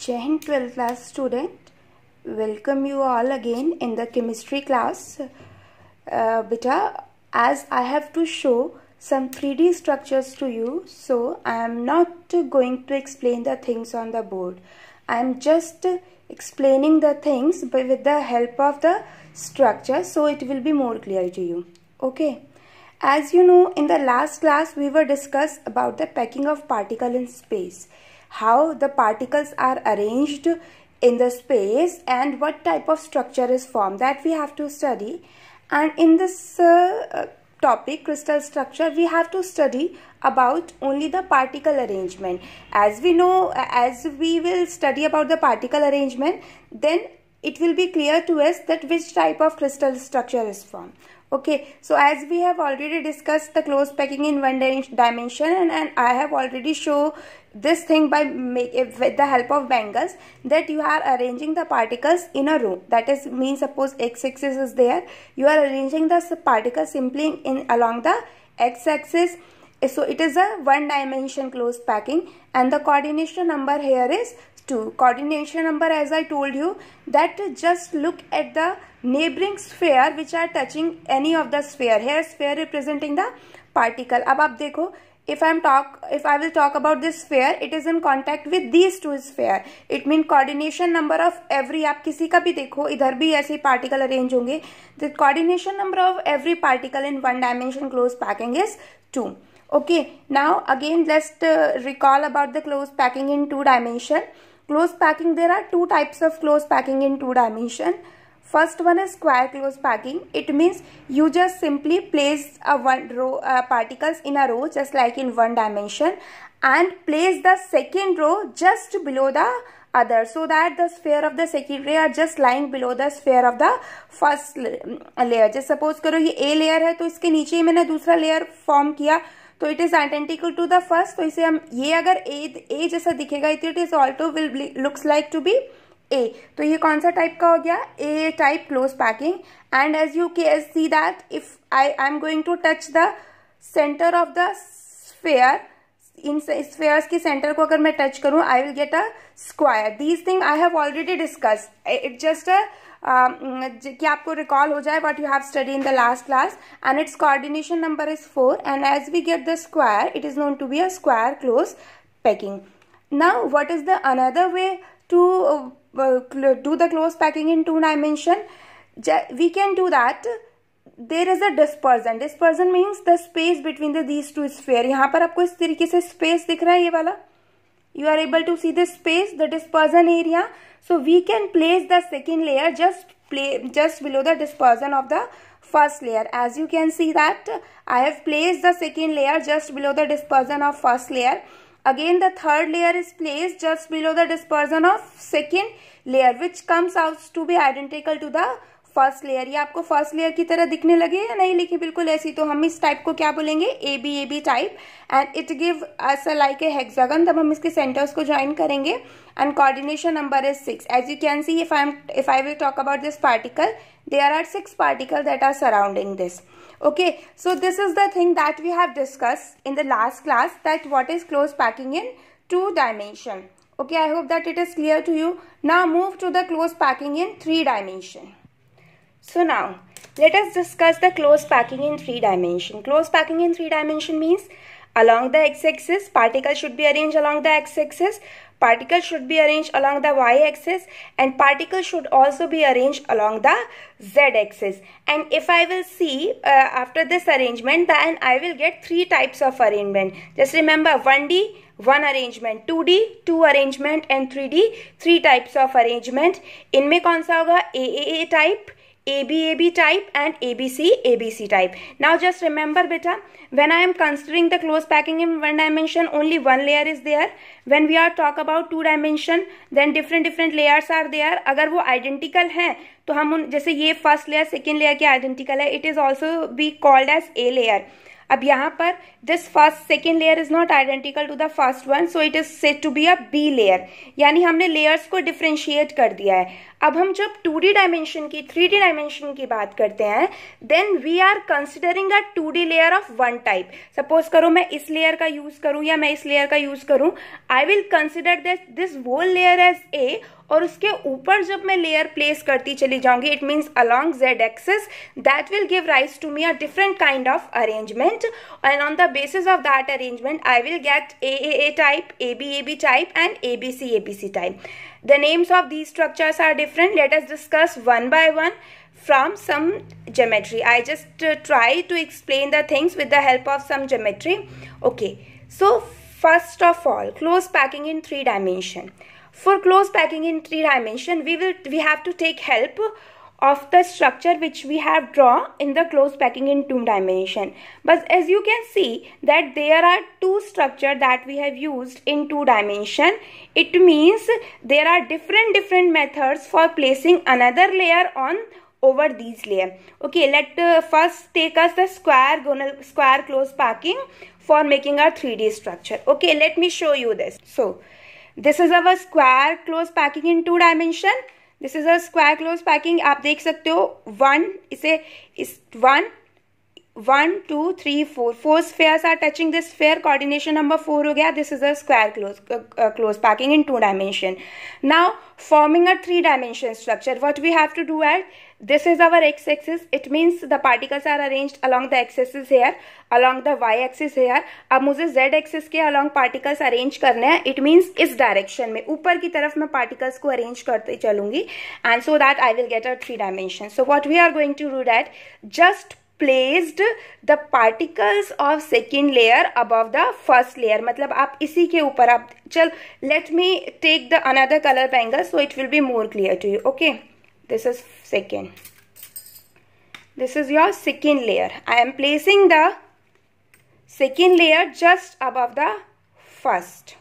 Jain 12th class student welcome you all again in the chemistry class uh, beta as I have to show some 3D structures to you so I am not going to explain the things on the board I am just explaining the things with the help of the structure so it will be more clear to you okay as you know in the last class we were discussed about the packing of particle in space how the particles are arranged in the space and what type of structure is formed that we have to study and in this uh, topic crystal structure we have to study about only the particle arrangement as we know as we will study about the particle arrangement then it will be clear to us that which type of crystal structure is formed okay so as we have already discussed the close packing in one dimension and, and i have already show this thing by make, with the help of bangles that you are arranging the particles in a row that is mean suppose x-axis is there you are arranging the particles simply in along the x-axis so it is a one dimension closed packing and the coordination number here is 2 coordination number as I told you that just look at the neighboring sphere which are touching any of the sphere here sphere representing the particle अब आप देखो if i'm talk if i will talk about this sphere it is in contact with these two sphere it mean coordination number of every aap kisi ka bhi dekho idhar bhi aise particle arrange honge the coordination number of every particle in one dimension closed packing is 2 okay now again let's uh, recall about the closed packing in two dimension closed packing there are two types of closed packing in two dimension uh, First one is square close packing. It means you just simply place a one row uh, particles in a row just like in one dimension and place the second row just below the other so that the sphere of the second layer just lying below the sphere of the first layer. जैसे suppose करो ये A layer है तो इसके नीचे ही मैंने दूसरा layer form किया तो it is identical to the first तो इसे हम ये अगर ए ए जैसा दिखेगा it is also will looks like to be A तो ये कौन सा टाइप का हो गया A type close packing and as you can see that if I I am going to touch the centre of the sphere in spheres के centre को अगर मैं टच करूं I will get a square these thing I have already discuss it just कि आपको recall हो जाए what you have study in the last class and it's coordination number is four and as we get the square it is known to be a square close packing now what is the another way to do the close packing in two dimension we can do that there is a dispersion dispersion means the space between these two sphere yahan par aapko is tarike space dikh raha you are able to see the space that is dispersion area so we can place the second layer just below the dispersion of the first layer as you can see that i have placed the second layer just below the dispersion of first layer Again the third layer is placed just below the dispersion of second layer which comes out to be identical to the first layer ये आपको first layer की तरह दिखने लगे या नहीं लिखे बिल्कुल ऐसी तो हम इस टाइप को क्या बोलेंगे A B A B type and it give us like a hexagon तब हम इसके सेंटर्स को ज्वाइन करेंगे and coordination number is six as you can see if I am if I will talk about this particle there are are six particle that are surrounding this okay so this is the thing that we have discuss in the last class that what is close packing in two dimension okay I hope that it is clear to you now move to the close packing in three dimension So now let us discuss the closed packing in three dimension. Closed packing in three dimension means along the x-axis particles should be arranged along the x-axis particles should be arranged along the y-axis and particles should also be arranged along the z-axis and if I will see uh, after this arrangement then I will get three types of arrangement just remember 1D one arrangement 2D two arrangement and 3D three types of arrangement In कौन सा होगा AAA type ABAB type and ABC ABC type. Now just remember beta, when I am considering the close packing in one dimension, only one layer is there. When we are talk about two dimension, then different different layers are there. अगर वो identical हैं तो हम उन जैसे ये first layer, second layer के identical है It is also be called as A layer. अब यहां पर this first second layer is not identical to the first one so it is set to be a B layer यानी हमने layers को differentiate कर दिया है अब हम जब टू डी डायमेंशन की थ्री डी डायमेंशन की बात करते हैं then we are considering a two D layer of one type suppose करो मैं इस लेयर का यूज करूं या मैं इस लेयर का यूज करूं I will consider this this whole layer as A और उसके ऊपर जब मैं लेयर प्लेस करती चली जाऊंगी it means along Z axis that will give rise to me a different kind of arrangement and on the basis of that arrangement I will get A A A type A B A B type and A B C A B C type the names of these structures are different let's discuss one by one from some geometry I just try to explain the things with the help of some geometry okay so first of all close packing in three dimension For close packing in three dimension, we will we have to take help of the structure which we have drawn in the close packing in two dimension. But as you can see that there are two structure that we have used in two dimension. It means there are different different methods for placing another layer on over these layer okay let uh, first take us the square gonal square close packing for making our 3d structure okay let me show you this so this is our square close packing in two dimension this is a square close packing आप देख सकते हो one इसे इस one one two three four four sphere are touching this sphere coordination number four हो गया this is a square close close packing in two dimension now forming a three dimension structure what we have to do at this is our x-axis it means the particles are arranged along the x-axis here along the y-axis here ab mujhe z-axis ke along particles arrange karne hai it means is direction mein upar ki taraf main particles ko arrange karte chalungi and so that I will get a three dimension so what we are going to do that just placed the particles of second layer above the first layer matlab aap isi ke upar aap chal let me take the another color bangle so it will be more clear to you okay this is second this is your second layer i am placing the second layer just above the first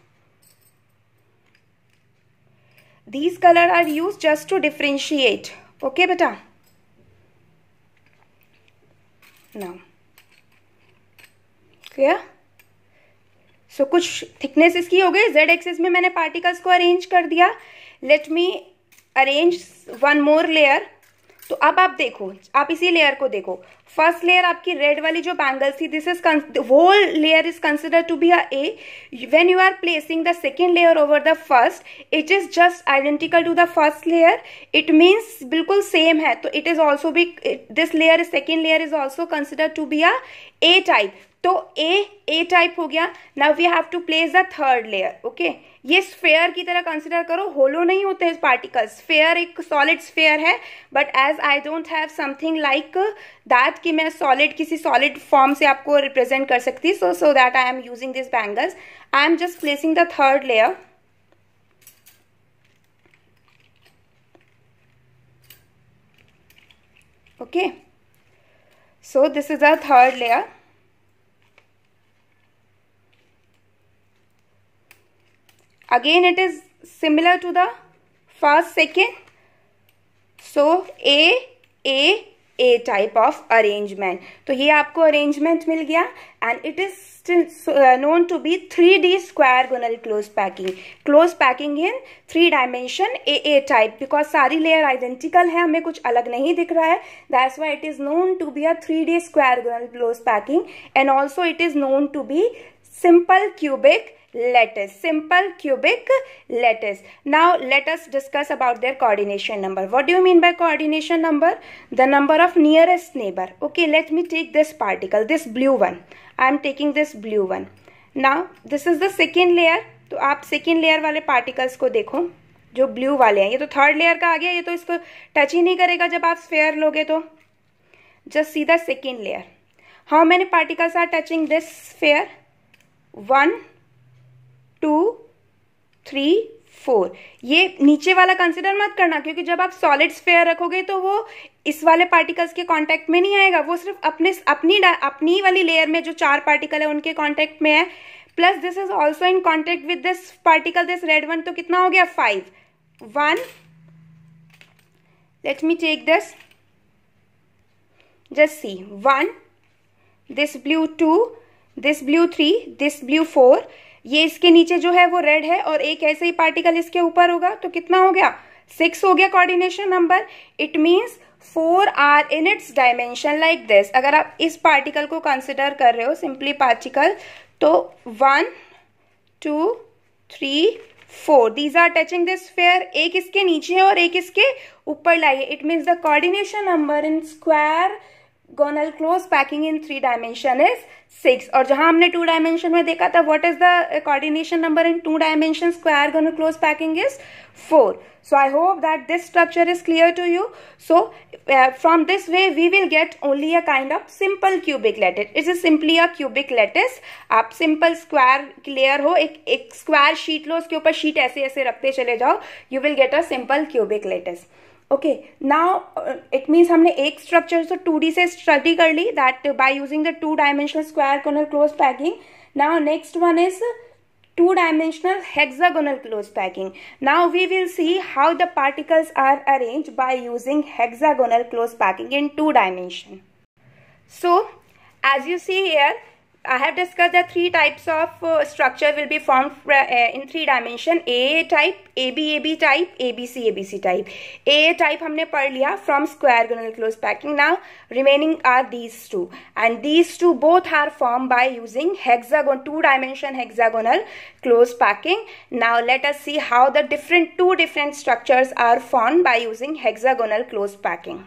these color are used just to differentiate okay beta now clear so so, कुछ thickness इसकी हो गई Z access में मैंने particles को arrange कर दिया let me arrange one more layer तो अब आप देखो आप इसी लेयर को देखो फर्स्ट लेयर आपकी रेड वाली जो बैंगल्स थी this is whole layer is consider to be a A when you are placing the second layer over the first it is just identical to the first layer it means बिल्कुल same है तो it is also भी this layer second layer is also consider to be a A type तो A A type हो गया now we have to place the third layer okay ये sphere की तरह कंसिडर करो होलो नहीं होते हैं पार्टिकल्स स्फेयर एक सॉलिड स्फेयर है but as I don't have something like that कि मैं सॉलिड किसी सॉलिड फॉर्म से आपको रिप्रेजेंट कर सकती so so that I am using this bangles I am just placing the third layer okay so this is a third layer again it is similar to the first second so A a A type of arrangement तो ये आपको arrangement मिल गया and it is known to be three D square gonal close packing close packing in three dimension A A type because सारी layer identical है हमें कुछ अलग नहीं दिख रहा है that's why it is known to be a three D square gonal close packing and also it is known to be simple cubic lattice simple cubic lattice now let us discuss about their coordination number what do you mean by coordination number the number of nearest neighbor okay let me take this particle this blue one i am taking this blue one now this is the second layer तो आप second layer वाले particles को देखो जो blue वाले हैं ये तो थर्ड लेयर का आ गया ये तो इसको टच ही नहीं करेगा जब आप स्फेयर लोगे तो जस्ट सीधा second layer how many particles are touching this sphere one three four ये नीचे वाला कंसिडर मत करना क्योंकि जब आप सॉलिड स्फेयर रखोगे तो वो इस वाले पार्टिकल्स के कांटेक्ट में नहीं आएगा वो सिर्फ अपने अपनी अपनी वाली लेयर में जो चार पार्टिकल है उनके कांटेक्ट में है plus this is also in contact with this particle this red one तो कितना हो गया five one let me take this just see one this blue two this blue three this blue four ये इसके नीचे जो है वो रेड है और एक ऐसे ही पार्टिकल इसके ऊपर होगा तो कितना हो गया सिक्स हो गया coordination number it means four are in its dimension like this अगर आप इस पार्टिकल को कंसिडर कर रहे हो सिंपली पार्टिकल तो one two three four these are touching this sphere एक इसके नीचे है और एक इसके ऊपर लाइए it means the coordination number in square gonal close packing in three dimension is six और जहां हमने टू डायमेंशन में देखा था what is the coordination number in two dimension square gonal close packing is four so I hope that this structure is clear to you so from this way we will get only a kind of simple cubic lattice it is simply a cubic lattice आप simple square clear हो एक square sheet लो उसके ऊपर sheet ऐसे ऐसे रखते चले जाओ you will get a simple cubic lattice okay now it means हमने एक स्ट्रक्चर तो टू डी से स्टडी कर ली that by using the two dimensional square corner close packing now next one is two dimensional hexagonal close packing now we will see how the particles are arrange by using hexagonal close packing in two dimension so as you see here I have discussed that three types of uh, structure will be formed uh, in three dimension A type, ABAB type, ABC ABC type. A type we have from square gonal closed packing. Now remaining are these two, and these two both are formed by using hexagon two dimension hexagonal closed packing. Now let us see how the different two different structures are formed by using hexagonal closed packing.